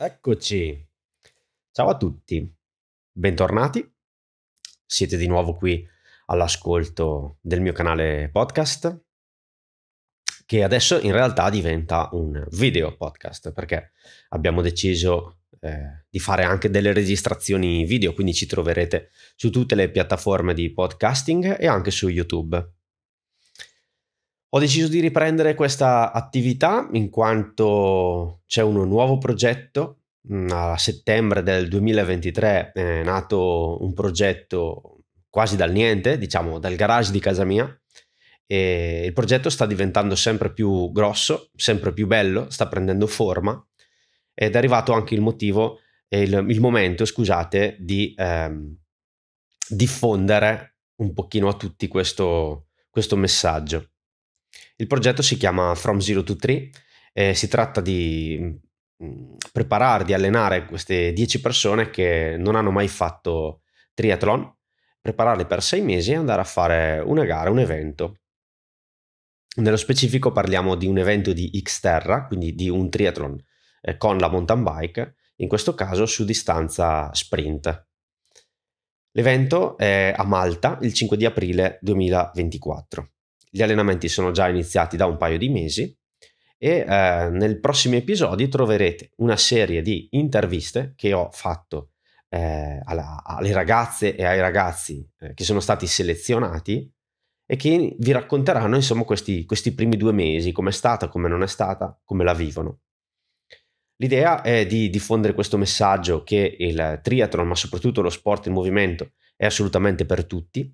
Eccoci. Ciao a tutti. Bentornati. Siete di nuovo qui all'ascolto del mio canale podcast che adesso in realtà diventa un video podcast perché abbiamo deciso eh, di fare anche delle registrazioni video, quindi ci troverete su tutte le piattaforme di podcasting e anche su YouTube. Ho deciso di riprendere questa attività in quanto c'è un nuovo progetto. Mm, a settembre del 2023 eh, è nato un progetto quasi dal niente, diciamo dal garage di casa mia. E il progetto sta diventando sempre più grosso, sempre più bello, sta prendendo forma ed è arrivato anche il motivo, il, il momento, scusate, di ehm, diffondere un pochino a tutti questo, questo messaggio. Il progetto si chiama From Zero to Three, eh, si tratta di mm, preparare, di allenare queste 10 persone che non hanno mai fatto triathlon, prepararle per 6 mesi e andare a fare una gara, un evento. Nello specifico parliamo di un evento di Xterra, quindi di un triathlon eh, con la mountain bike, in questo caso su distanza sprint. L'evento è a Malta il 5 di aprile 2024. Gli allenamenti sono già iniziati da un paio di mesi e eh, nel prossimo episodio troverete una serie di interviste che ho fatto eh, alla, alle ragazze e ai ragazzi eh, che sono stati selezionati e che vi racconteranno insomma questi, questi primi due mesi, com'è stata, come non è stata, come la vivono. L'idea è di diffondere questo messaggio che il triathlon, ma soprattutto lo sport in movimento, è assolutamente per tutti,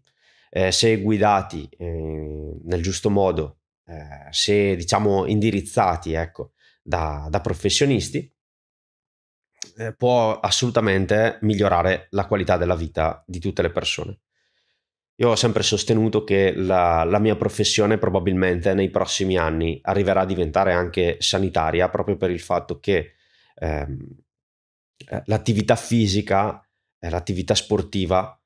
eh, se guidati eh, nel giusto modo, eh, se diciamo indirizzati ecco, da, da professionisti, eh, può assolutamente migliorare la qualità della vita di tutte le persone. Io ho sempre sostenuto che la, la, mia professione probabilmente nei prossimi anni arriverà a diventare anche sanitaria proprio per il fatto che ehm, eh, l'attività fisica, l'attività sportiva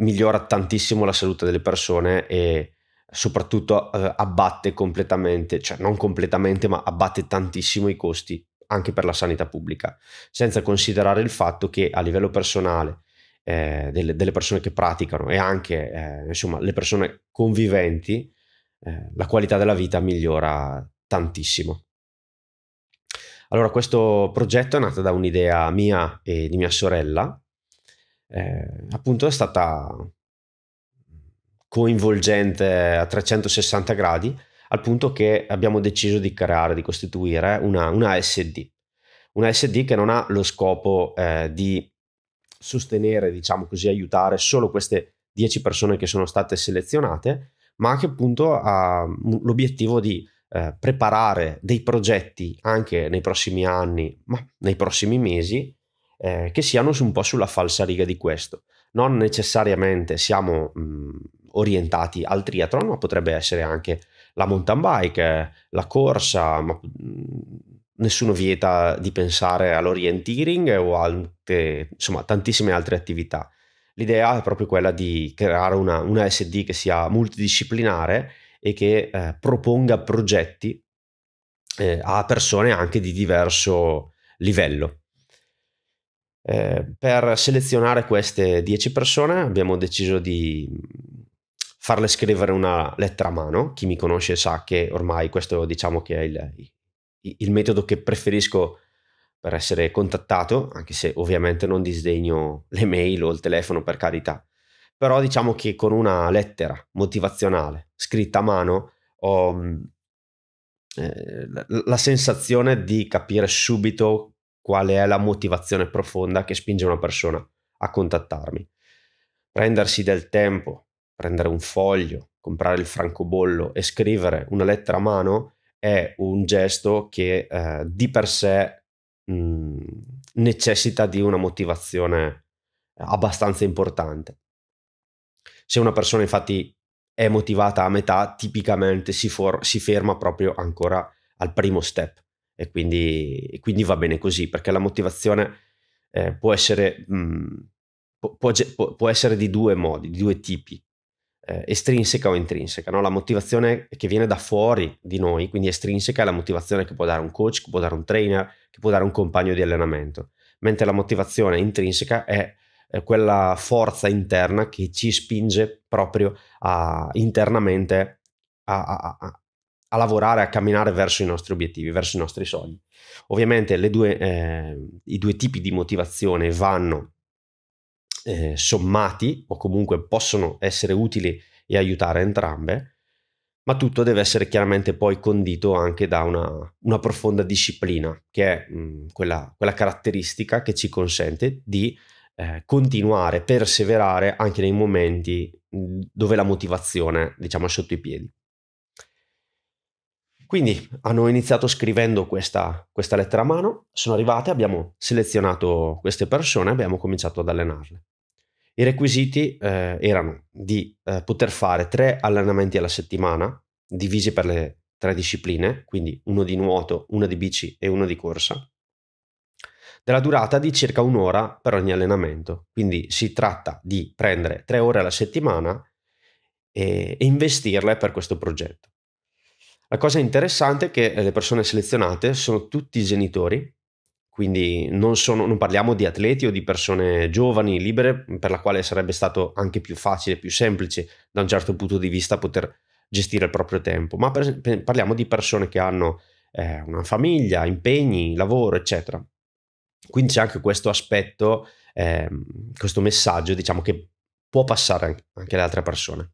migliora tantissimo la salute delle persone e soprattutto eh, abbatte completamente, cioè non completamente, ma abbatte tantissimo i costi anche per la sanità pubblica, senza considerare il fatto che a livello personale eh, delle, delle, persone che praticano e anche eh, insomma, le persone conviventi, eh, la qualità della vita migliora tantissimo. Allora, questo progetto è nato da un'idea mia e di mia sorella, eh, appunto è stata coinvolgente a 360 gradi al punto che abbiamo deciso di creare, di costituire una, una SD, una SD che non ha lo scopo eh, di sostenere, diciamo così, aiutare solo queste 10 persone che sono state selezionate, ma che appunto ha mm, l'obiettivo di eh, preparare dei progetti anche nei prossimi anni, ma nei prossimi mesi, eh, che siano un po' sulla falsa riga di questo. Non necessariamente siamo mh, mm, orientati al triathlon, ma potrebbe essere anche la mountain bike, la corsa, ma mm, nessuno vieta di pensare all'orienteering o altre, insomma, tantissime altre attività. L'idea è proprio quella di creare una, una SD che sia multidisciplinare e che eh, proponga progetti eh, a persone anche di diverso livello. Eh, per selezionare queste 10 persone abbiamo deciso di farle scrivere una lettera a mano. Chi mi conosce sa che ormai questo diciamo che è il, il metodo che preferisco per essere contattato, anche se ovviamente non disdegno le mail o il telefono per carità. Però diciamo che con una lettera motivazionale scritta a mano ho mm, eh, la sensazione di capire subito qual è la motivazione profonda che spinge una persona a contattarmi. Prendersi del tempo, prendere un foglio, comprare il francobollo e scrivere una lettera a mano è un gesto che eh, di per sé mh, mm, necessita di una motivazione abbastanza importante. Se una persona infatti è motivata a metà, tipicamente si, for- si ferma proprio ancora al primo step e quindi, e quindi va bene così, perché la motivazione eh, può, essere, mh, mm, può, può, può, essere, di due modi, di due tipi, eh, estrinseca o intrinseca. No? La motivazione che viene da fuori di noi, quindi estrinseca, è la motivazione che può dare un coach, che può dare un trainer, che può dare un compagno di allenamento, mentre la motivazione intrinseca è quella forza interna che ci spinge proprio a, internamente a, a, a lavorare, a camminare verso i nostri obiettivi, verso i nostri sogni. Ovviamente due, eh, i due tipi di motivazione vanno eh, sommati o comunque possono essere utili e aiutare entrambe, ma tutto deve essere chiaramente poi condito anche da una, una profonda disciplina, che è mh, mm, quella, quella, caratteristica che ci consente di eh, continuare, perseverare anche nei momenti mm, dove la motivazione diciamo, è sotto i piedi. Quindi hanno iniziato scrivendo questa, questa lettera a mano, sono arrivate, abbiamo selezionato queste persone e abbiamo cominciato ad allenarle. I requisiti eh, erano di eh, poter fare tre allenamenti alla settimana, divisi per le tre discipline, quindi uno di nuoto, uno di bici e uno di corsa, della durata di circa un'ora per ogni allenamento. Quindi si tratta di prendere tre ore alla settimana e, eh, e investirle per questo progetto. La cosa interessante è che eh, le persone selezionate sono tutti genitori, quindi non, sono, non parliamo di atleti o di persone giovani, libere, mm, per la quale sarebbe stato anche più facile, più semplice da un certo punto di vista poter gestire il proprio tempo, ma per, parliamo di persone che hanno eh, una famiglia, impegni, lavoro, eccetera. Quindi c'è anche questo aspetto, eh, questo messaggio, diciamo, che può passare anche alle altre persone.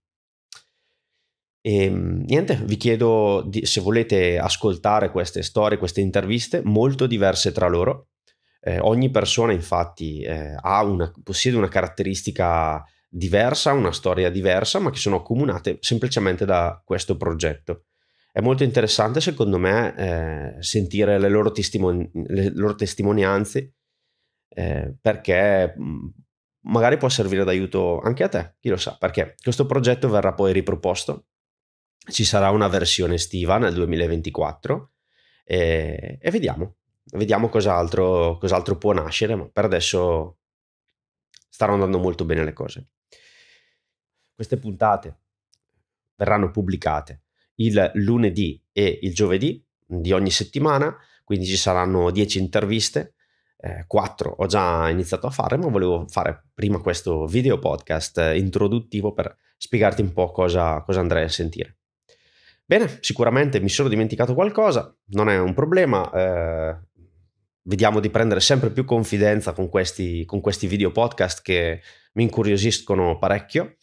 E ehm, niente, vi chiedo di, se volete ascoltare queste storie, queste interviste molto diverse tra loro. Eh, ogni persona infatti eh, una, possiede una caratteristica diversa, una storia diversa, ma che sono accomunate semplicemente da questo progetto. È molto interessante secondo me eh, sentire le loro, testimon- le loro testimonianze eh, perché mm, magari può servire d'aiuto anche a te, chi lo sa, perché questo progetto verrà poi riproposto ci sarà una versione estiva nel 2024 e, eh, e vediamo, vediamo cos'altro, cos'altro può nascere, ma per adesso stanno andando molto bene le cose. Queste puntate verranno pubblicate il lunedì e il giovedì di ogni settimana, quindi ci saranno 10 interviste, eh, 4 ho già iniziato a fare, ma volevo fare prima questo video podcast introduttivo per spiegarti un po' cosa, cosa andrai a sentire. Bene, sicuramente mi sono dimenticato qualcosa, non è un problema. Eh, vediamo di prendere sempre più confidenza con questi, con questi video podcast che mi incuriosiscono parecchio.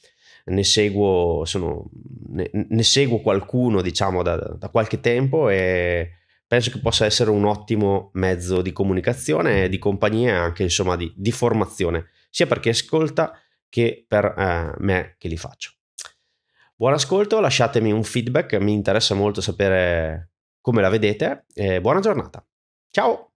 Ne seguo, sono, ne, ne seguo qualcuno, diciamo, da, da, qualche tempo e penso che possa essere un ottimo mezzo di comunicazione, di compagnia e anche insomma di, di, formazione, sia per chi ascolta che per eh, me che li faccio. Buon ascolto, lasciatemi un feedback, mi interessa molto sapere come la vedete e buona giornata. Ciao!